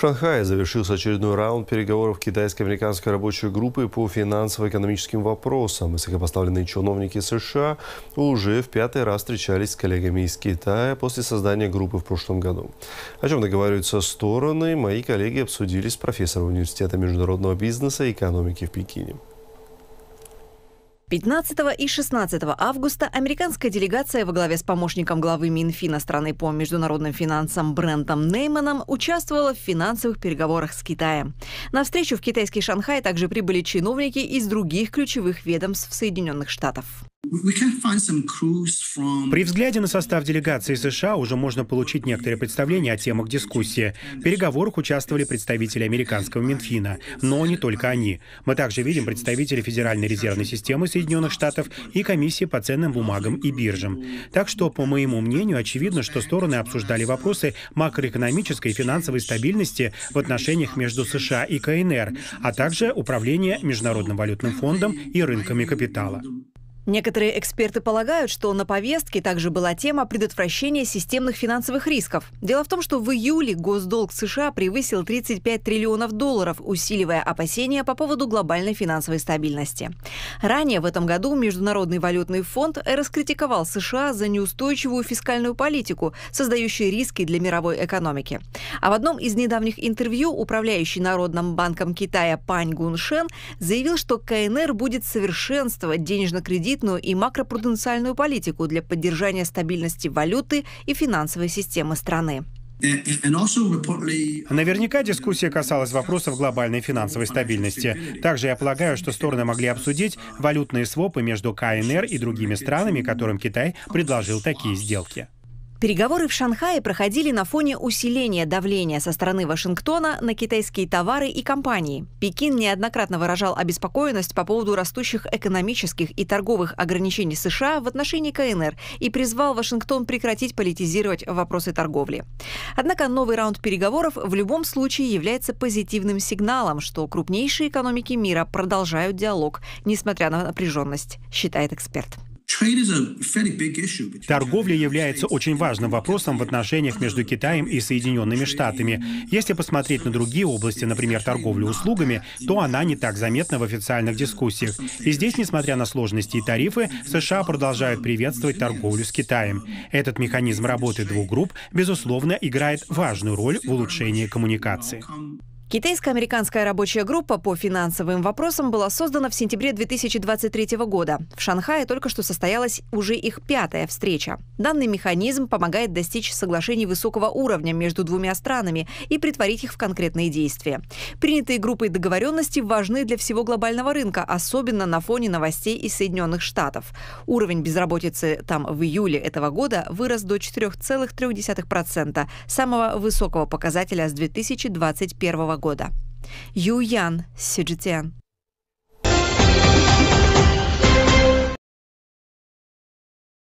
В Шанхае завершился очередной раунд переговоров китайско-американской рабочей группы по финансово-экономическим вопросам. Высокопоставленные чиновники США уже в пятый раз встречались с коллегами из Китая после создания группы в прошлом году. О чем договариваются стороны, мои коллеги обсудили с профессором университета международного бизнеса и экономики в Пекине. 15 и 16 августа американская делегация во главе с помощником главы Минфина страны по международным финансам Брентом Нейманом участвовала в финансовых переговорах с Китаем. На встречу в китайский Шанхай также прибыли чиновники из других ключевых ведомств Соединенных Штатов. При взгляде на состав делегации США уже можно получить некоторое представление о темах дискуссии. В переговорах участвовали представители американского Минфина, но не только они. Мы также видим представителей Федеральной резервной системы Соединенных Штатов и комиссии по ценным бумагам и биржам. Так что, по моему мнению, очевидно, что стороны обсуждали вопросы макроэкономической и финансовой стабильности в отношениях между США и КНР, а также управления Международным валютным фондом и рынками капитала. Некоторые эксперты полагают, что на повестке также была тема предотвращения системных финансовых рисков. Дело в том, что в июле госдолг США превысил 35 триллионов долларов, усиливая опасения по поводу глобальной финансовой стабильности. Ранее в этом году Международный валютный фонд раскритиковал США за неустойчивую фискальную политику, создающую риски для мировой экономики. А в одном из недавних интервью управляющий Народным банком Китая Пань Гуншен заявил, что КНР будет совершенствовать денежно-кредит кредитную и макропруденциальную политику для поддержания стабильности валюты и финансовой системы страны. Наверняка дискуссия касалась вопросов глобальной финансовой стабильности. Также я полагаю, что стороны могли обсудить валютные свопы между КНР и другими странами, которым Китай предложил такие сделки. Переговоры в Шанхае проходили на фоне усиления давления со стороны Вашингтона на китайские товары и компании. Пекин неоднократно выражал обеспокоенность по поводу растущих экономических и торговых ограничений США в отношении КНР и призвал Вашингтон прекратить политизировать вопросы торговли. Однако новый раунд переговоров в любом случае является позитивным сигналом, что крупнейшие экономики мира продолжают диалог, несмотря на напряженность, считает эксперт. Торговля является очень важным вопросом в отношениях между Китаем и Соединенными Штатами. Если посмотреть на другие области, например, торговлю услугами, то она не так заметна в официальных дискуссиях. И здесь, несмотря на сложности и тарифы, США продолжают приветствовать торговлю с Китаем. Этот механизм работы двух групп, безусловно, играет важную роль в улучшении коммуникации. Китайско-американская рабочая группа по финансовым вопросам была создана в сентябре 2023 года. В Шанхае только что состоялась уже их пятая встреча. Данный механизм помогает достичь соглашений высокого уровня между двумя странами и притворить их в конкретные действия. Принятые группой договоренности важны для всего глобального рынка, особенно на фоне новостей из Соединенных Штатов. Уровень безработицы там в июле этого года вырос до 4,3%, самого высокого показателя с 2021 года года. Юян Сиджитян